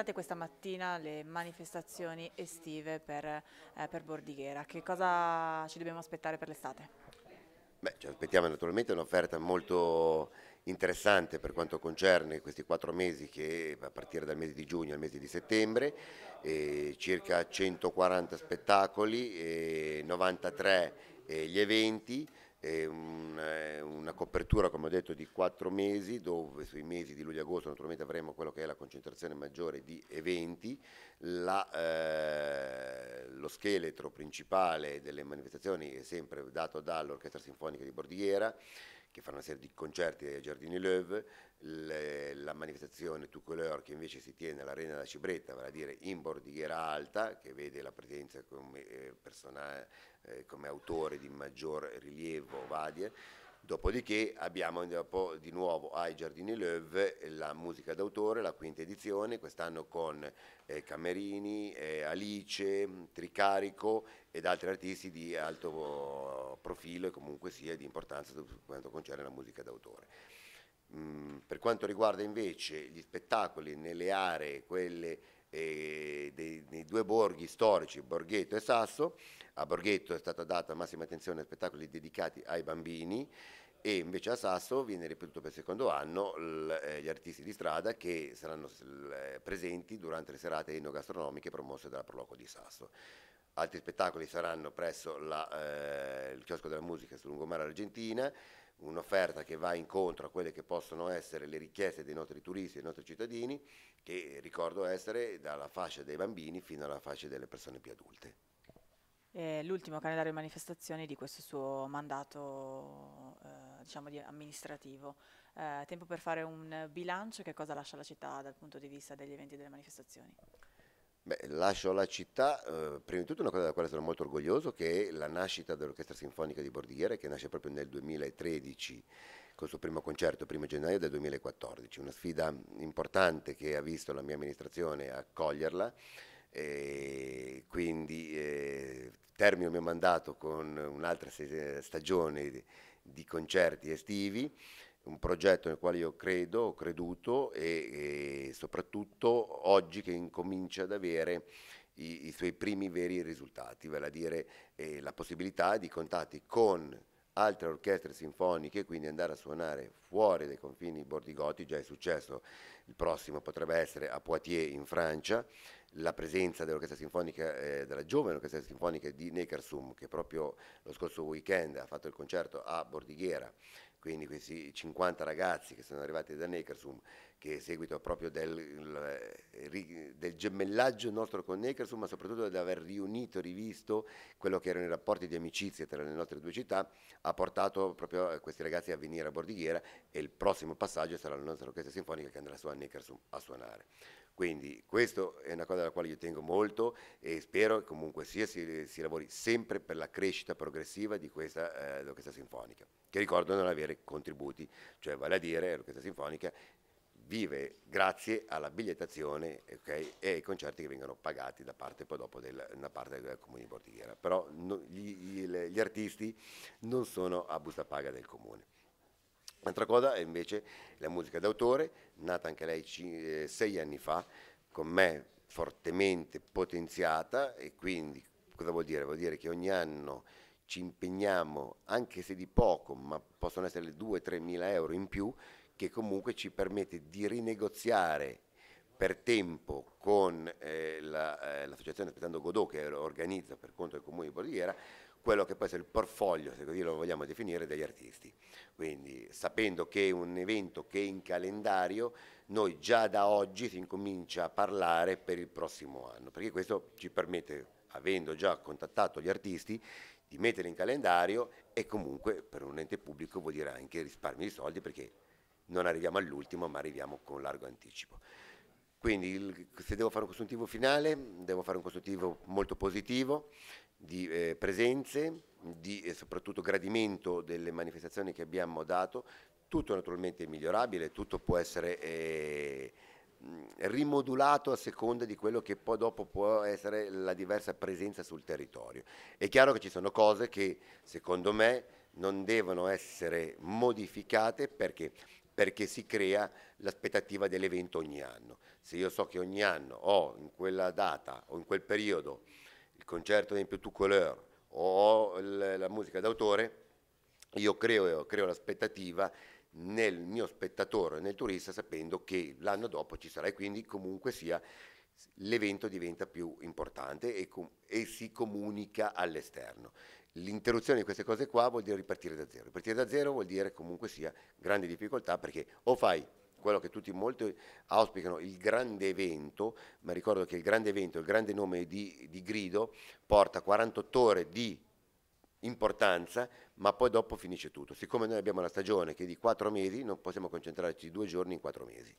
affrontate questa mattina le manifestazioni estive per, eh, per Bordighera. Che cosa ci dobbiamo aspettare per l'estate? Beh, ci aspettiamo naturalmente un'offerta molto interessante per quanto concerne questi quattro mesi che a partire dal mese di giugno al mese di settembre, eh, circa 140 spettacoli, 93 eh, eh, gli eventi, una copertura come ho detto di quattro mesi dove sui mesi di luglio e agosto naturalmente avremo quella concentrazione maggiore di eventi, la, eh, lo scheletro principale delle manifestazioni è sempre dato dall'Orchestra Sinfonica di Bordighera, che fa una serie di concerti ai Giardini Leuve, le, la manifestazione To Couleur che invece si tiene all'Arena della Cibretta, vale a dire in Bordighera Alta, che vede la presenza come, eh, persona, eh, come autore di maggior rilievo Vadier, Dopodiché abbiamo dopo, di nuovo ai Giardini Leuve la musica d'autore, la quinta edizione, quest'anno con eh, Camerini, eh, Alice, mm, Tricarico ed altri artisti di alto eh, profilo e comunque sia di importanza per quanto concerne la musica d'autore. Mm, per quanto riguarda invece gli spettacoli nelle aree, quelle eh, dei, dei, due borghi storici, Borghetto e Sasso. A Borghetto è stata data massima attenzione a spettacoli dedicati ai bambini e invece a Sasso viene ripetuto per il secondo anno l, eh, gli artisti di strada che saranno l, eh, presenti durante le serate enogastronomiche promosse dalla Proloco di Sasso. Altri spettacoli saranno presso la, eh, il chiosco della musica sul lungomare Argentina, un'offerta che va incontro a quelle che possono essere le richieste dei nostri turisti e dei nostri cittadini, che ricordo essere dalla fascia dei bambini fino alla fascia delle persone più adulte. L'ultimo calendario di manifestazioni di questo suo mandato diciamo, di amministrativo. Eh, tempo per fare un bilancio, che cosa lascia la città dal punto di vista degli eventi e delle manifestazioni? Beh, lascio la città, eh, prima di tutto una cosa della quale sono molto orgoglioso, che è la nascita dell'Orchestra Sinfonica di Bordighera, che nasce proprio nel 2013, col suo primo concerto, primo gennaio del 2014. Una sfida importante che ha visto la mia amministrazione accoglierla, e quindi eh, termino il mio mandato con un'altra stagione di concerti estivi, un progetto nel quale io credo, ho creduto e, e soprattutto oggi che incomincia ad avere i, i, suoi primi veri risultati, vale a dire eh, la possibilità di contatti con altre orchestre sinfoniche, quindi andare a suonare fuori dai confini bordigoti, già è successo, il prossimo potrebbe essere a Poitiers in Francia, la presenza dell'orchestra sinfonica, eh, della giovane orchestra sinfonica di Neckarsum, che proprio lo scorso weekend ha fatto il concerto a Bordighera quindi questi 50 ragazzi che sono arrivati da Neckersum, che è seguito proprio del, eh, del, gemellaggio nostro con Neckersum, ma soprattutto ad aver riunito, rivisto quello che erano i rapporti di amicizia tra le nostre due città, ha portato proprio eh, questi ragazzi a venire a Bordighiera e il prossimo passaggio sarà la nostra orchestra sinfonica che andrà su a Neckersum a suonare. Quindi questa è una cosa alla quale io tengo molto e spero che comunque sia si, si lavori sempre per la crescita progressiva di questa, eh, l'orchestra sinfonica, che ricordo non avere contributi, cioè vale a dire l'orchestra sinfonica vive grazie alla bigliettazione okay, e ai concerti che vengono pagati da parte poi dopo del, una parte del comune di Bordighera. Però no, gli, gli, gli, artisti non sono a busta paga del comune. Altra cosa è invece la musica d'autore, nata anche lei eh, sei anni fa, con me fortemente potenziata e quindi cosa vuol dire? Vuol dire che ogni anno ci impegniamo, anche se di poco, ma possono essere 2-3 mila euro in più, che comunque ci permette di rinegoziare per tempo con eh, l'associazione la, eh, Aspettando Godot che organizza per conto del comune di Bordighera quello che può essere il portfolio, se così lo vogliamo definire, degli artisti. Quindi sapendo che è un evento che è in calendario, noi già da oggi si incomincia a parlare per il prossimo anno, perché questo ci permette, avendo già contattato gli artisti, di metterli in calendario e comunque per un ente pubblico vuol dire anche risparmio di soldi perché non arriviamo all'ultimo ma arriviamo con largo anticipo. Quindi il, se devo fare un costruttivo finale, devo fare un costruttivo molto positivo di eh, presenze, di eh, soprattutto gradimento delle manifestazioni che abbiamo dato, tutto naturalmente è migliorabile, tutto può essere eh, rimodulato a seconda di quello che poi dopo può essere la diversa presenza sul territorio. È chiaro che ci sono cose che secondo me non devono essere modificate perché perché si crea l'aspettativa dell'evento ogni anno. Se io so che ogni anno ho in quella data o in quel periodo il concerto ad esempio Tout Couleur o la musica d'autore, io creo, creo l'aspettativa nel mio spettatore, nel turista, sapendo che l'anno dopo ci sarà e quindi comunque sia l'evento diventa più importante e, e si comunica all'esterno l'interruzione di queste cose qua vuol dire ripartire da zero. Ripartire da zero vuol dire comunque sia grande difficoltà perché o fai quello che tutti molto auspicano, il grande evento, ma ricordo che il grande evento, il grande nome di, di grido, porta 48 ore di importanza, ma poi dopo finisce tutto. Siccome noi abbiamo una stagione che è di 4 mesi, non possiamo concentrarci due giorni in 4 mesi.